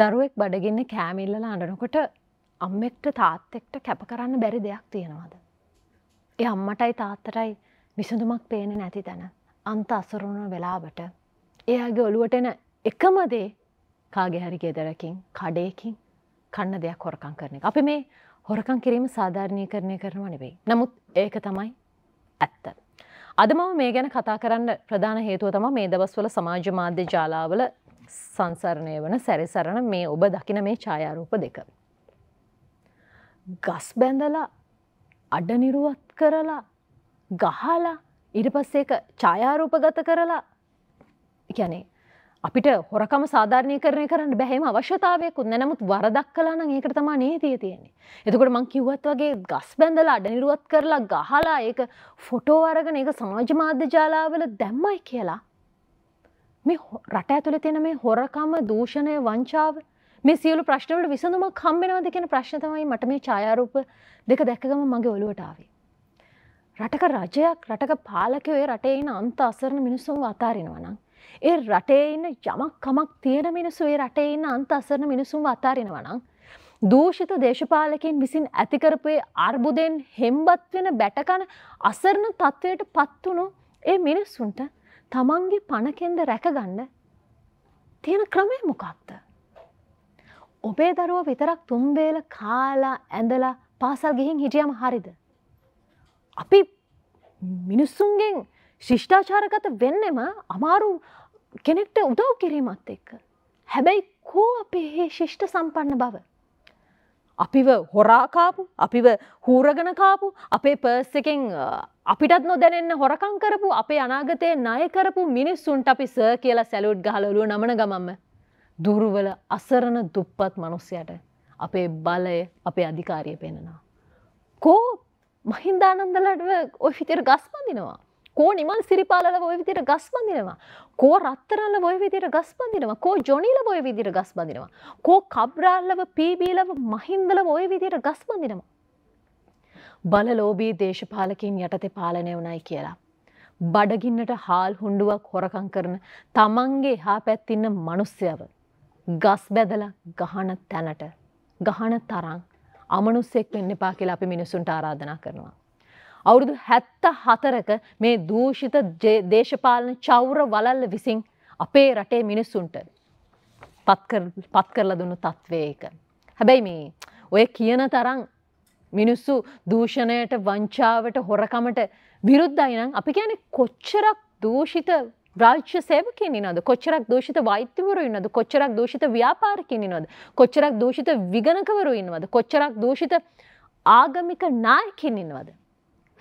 දරුවෙක් බඩගින්න කෑමිල්ලලා අඬනකොට අම්මෙක්ට තාත්තෙක්ට කැප කරන්න බැරි දෙයක් තියෙනවාද. ඒ අම්මටයි තාත්තටයි විසඳුමක් පේන නැති තැන අන්ත අසරුණ වෙලාවට එයාගේ ඔළුවට එන එකමදේ කාගෙහැරි ගෙදරකින් කඩයකින් කන්න දෙයක් හොරකං කරන එක. අපි මේ හොරකං කිරීම සාධාරණය කරණය කරනවා නෙවෙයි. නමුත් ඒක තමයි ඇත්ත. අදමම මේ ගැන කතා කරන්න ප්‍රධාන හේතුව තම මේ දවස්වල සමාජ මාධ්‍ය ජාලාවල සංසරණය වන සැරිසරණ මේ ඔබ දකින මේ ඡායාරූප දෙක. ගස් බැඳලා අඩනිරුවත් කරලා ගහලා ඉට පස්සේ ඡායාරූප ගත කරලා ගැනේ අපිට හොරකම සාධාරණය කරය කරන්න බැහෙම අවශ්‍යතාවයකුත් නැමුත් වරදක් කලාන ඒකට තමා නේතිය තියෙන්නේ. එතකොට මං කිව්වත් වගේ ගස් බැඳල අඩනිරුවත් කරලා ගහලා ඒක ෆොටෝ අරගෙන ඒක සමාජ මාධ්‍ය ජාලාවල දැම්මයි කියලා මේ රට ඇතුළ තියෙන මේ හොරකම දූෂණය වංචාව මේ සියලු ප්‍රශ්නවලට විසඳුමක් හම්බෙනවද කියන ප්‍රශ්න තමයි මට මේ ඡායාරූප දෙක දැක්කගම මගේ ඔළුවට ආවේ. රටක රජයක් රටක පාලකයෝ ඒ රටේ ඉන්න අන්ත අසරණ මිනිස්සුන්ව අතාරිනවා නම් ඒ රටේ ඉන්න යමක් කමක් තියෙන මිනිස්සු ඒ රටේ ඉන්න අන්ත අසරණ මිනිස්සුන්ව අතාරිනවා නම් දූෂිත දේශපාලකයන් විසින් ඇති කරපු ඒ අර්බුදෙන් හෙම්බත් වෙන බැටකන අසරණ තත්වයට පත් වුණු ඒ මිනිස්සුන්ට තමන්ගේ පණකෙන්ද රැකගන්න තියෙන ක්‍රමය මොකක්ද. ඔබේ දරුව විතරක් තුම්බේල කාලා ඇඳලා පාසල් ගිහින් හිටියම හරිද. අපි මිනිස්සුන්ගෙන් ශිෂ්ඨාචාරගත වෙන්නෙම අමාරු කෙනෙක්ට උදව් කිරීමත් එක්ක. හැබැයි කෝ අපේ හේ ශිෂ්ට සම්පන්න බව. අපිව හොරාකාපු අපිව හූරගනකාපු අපේ පර්ස් එකෙන් අපිටත් නොදැනෙන්න හොරකං කරපු අපේ අනාගතය ණය කරපු මිනිස්සුන්ට අපි සර් කියලා සැලුට් ගහලා ඔලුව නමන ගමම්ම දුර්වල අසරණ දුප්පත් මිනිස්සයාට අපේ බලය අපේ අධිකාරිය පෙන්නනවා. කෝ මහින්දානන්දලට ওই විදියට ගස් බඳිනවා. කෝ නිමල් සිරිපාලල ওই විදියට ගස් බඳිනවා. කෝ රත්තරන්ල ওই විදියට ගස් බඳිනවා. කෝ ජොනිල ওই විදියට ගස් බඳිනවා. කෝ කබ්‍රාල්ලව පීබීලව මහින්දලව ওই විදියට ගස් බඳිනවා. බලලෝබී දේශපාලකින් යටතේ පාලනය වනයි කියලා. බඩගින්නට හාල් හුණ්ඩුවක් හොරකං කරන තමන්ගේ හා පැත්තින්න මනුස්්‍යව. ගස් බැදල ගහන තැනට ගහන තරං අමනුස්සෙක් වෙන්න එපා කියලා අපි මිනිසුන්ට ආරාධනා කරනවා. අවුරුදු හැත්ත හතරක මේ දූෂිත දේශපාලන චෞර වලල්ල විසින් අපේ රටේ මිනිස්සුන්ට පත් කරලා දුන්නු තත්වය එක. හැබැයි මේ ඔය කියන තරං මිනිස්සු දූෂණයට වංචාවට හොරකමට විරුද්ධයි නම් අපි කියන්නේ කොච්චරක් දූෂිත රාජ්‍ය සේවකින් ඉන්නවද කොච්චරක් දූෂිත වෛද්‍යවරු ඉන්නවද කොච්චරක් දූෂිත ව්‍යාපාරිකයින් ඉන්නවද කොච්චරක් දූෂිත විගණකවරු ඉන්නවද කොච්චරක් දූෂිත ආගමික නායකයින් ඉන්නවද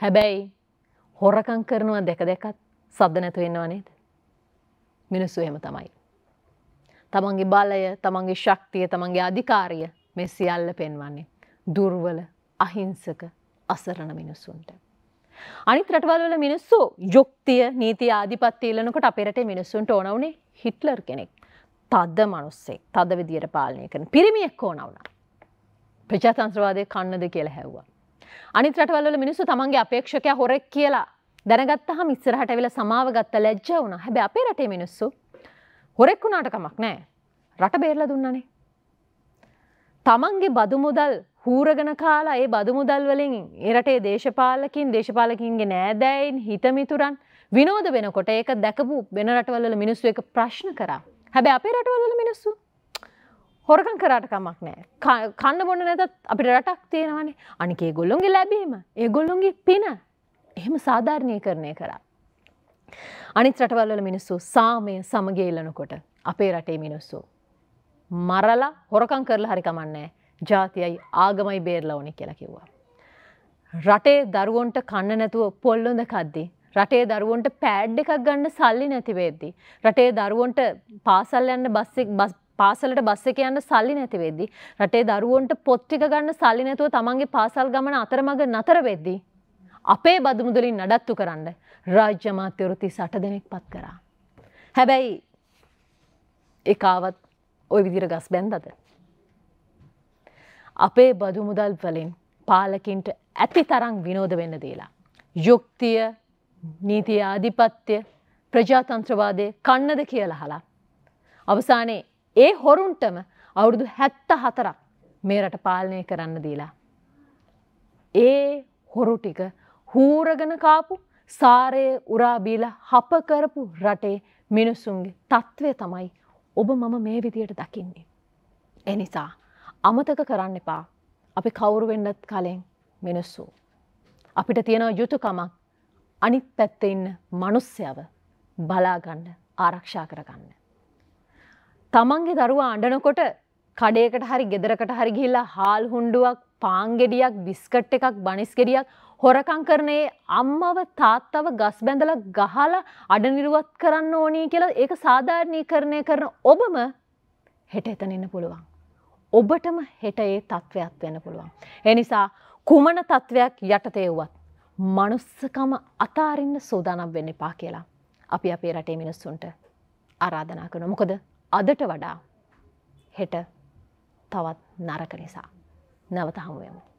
හැබැයි හොරකම් කරනවා දෙක දෙකත් සද්ද නැතුව ඉන්නව නේද මිනිස්සු එහෙම තමයි තමන්ගේ බලය තමන්ගේ ශක්තිය තමන්ගේ අධිකාරිය මේ සියල්ල පෙන්වන්නේ දුර්වල අහිංසක අසරණ මිනිස්සුන්ට. අනිත් රටවල්වල මිනිස්සු යුක්තිය නීති ආධිපත්ති ඉල්ලනකොට අපේරට මිනිස්සුන්ට ඕනවනේ හිට්ලර් කෙනෙක් තද්ද මනුස්සෙක් තද විදියට පාලනය කරන පිරිමියෙක් ඕනවන. ප්‍රජාතන්ත්‍රවාදය කන්නද කියලා හැව්වා. අනිත් රටවල්වල මිනිස්සු තමන්ගේ අපේක්ෂකයා හොරෙක් කියලා දැනගත්තහම ඉස්සරහට ඇවිල්ලා සමාව ගත්ත ලැජ්ජ වුණා. හැබැයි අපේ රටේ මිනිස්සු හොරෙක් වුණාට කමක් නැහැ. රට බේරලා දුන්නනේ. තමන්ගේ බදු මුදල් හූරගෙන කාලා ඒ බදු මුදල් වලින් එරටේ දේශපාලකින් දේශපාලකින්ගේ නෑදෑයින් හිතමිතුරන් විනෝද වෙනකොට ඒක දැකපු වෙන රටවල මිනිස්සු එක ප්‍රශ්න කරා. හැබැයි අපේ රටවල මිනිස්සු හොරකම් කරාට කමක් නෑ. කන්න බොන්න නැතත් අපිට රටක් තියෙනවානේ. අනික ඒගොල්ලොන්ගේ ලැබීම, ඒගොල්ලොන්ගේ පින එහෙම සාධාරණීකරණය කරා. අනිත් රටවල මිනිස්සු සාමය සමග ඉල්ලනකොට අපේ රටේ මිනිස්සු මරලා හොරකම් කරලා හරි කමන්නේ නැහැ. ජාතියයි ආගමයි බේරලා ඕනි කියලා කිව්වා. රටේ දරුවන්ට කන්න නැතුව පොල්ලොඳ කද්දී රටේ දරුවන්ට පෑඩ් එකක් ගන්න සල්ලි නැති වෙද්දි රටේ දරුවන්ට පාසල් යන්න බස් පාසලට බස් එක යන්න සල්ලි නැති වෙද්දි රටේ දරුවන්ට පොත් ටික ගන්න සල්ලි නැතුව තමන්ගේ පාසල් ගමන අතරමඟ නතර වෙද්දි අපේ බදුමුදලින් නඩත්තු කරන්න රාජ්‍ය අමාත්‍යවරු 38 දෙනෙක් පත් කරා. හැබැයි ඒකාවත් ওই විදිහට ගස් බැන්දද? අපේ බදු මුදල් වලින් පාලකින්ට ඇති තරම් විනෝද වෙන්න දීලා. යුක්තිය නීතිය ආධිපත්‍ය ප්‍රජාතන්ත්‍රවාදය කන්නද කියලා හලා. අවසානයේ ඒ හොරුන්ටම අවුරුදු හැත්ත හතරක් මේ රට පාලනය කරන්න දීලා. ඒ හොරු ටික හූරගෙන කාපු සාරය උරාබීල හප කරපු රටේ මිනිසුන්ගේ තත්ත්වය තමයි ඔබ මම මේ විදියට දකින්නේ. එනිසා අමතක කරන්න එපා. අපි කවුරු වෙන්නත් කලින් මිනිස්සු. අපිට තියෙන යුතුකමක් අනිත් පැත්තේ ඉන්න මනුස්සයව බලාගන්න ආරක්ෂා කරගන්න. තමන්ගේ දරුවා අඩනකොට කඩේකට හරි ගෙදරකට හරි ගිහිල්ලා හාල් හුණ්ඩුවක් පාංගෙඩියක් බිස්කට් එකක් බනිස්ගෙඩියක් හොරකං කරනේ අම්මව තාත්තව ගස් බැඳල ගහල අඩනිරුවත් කරන්න ඕනී කියලා ඒක සාධාරණී කරණය කරන ඔබම හෙට එතනන්න පුළුවන්. ඔබටම හෙට ඒ තත්ත්වයක් වෙන පුළුවන්. එනිසා කුමන තත්ත්වයක් යටතේ වුවත් මනුස්සකම අතාරින්න සූදානම් වෙන්න එපා කියලා. අපි අපේ රටේ මිනිස්සුන්ට ආරාධනා කරන මොකද අදට වඩා හෙට තවත් නරක නිසා නැවත හමුවමු.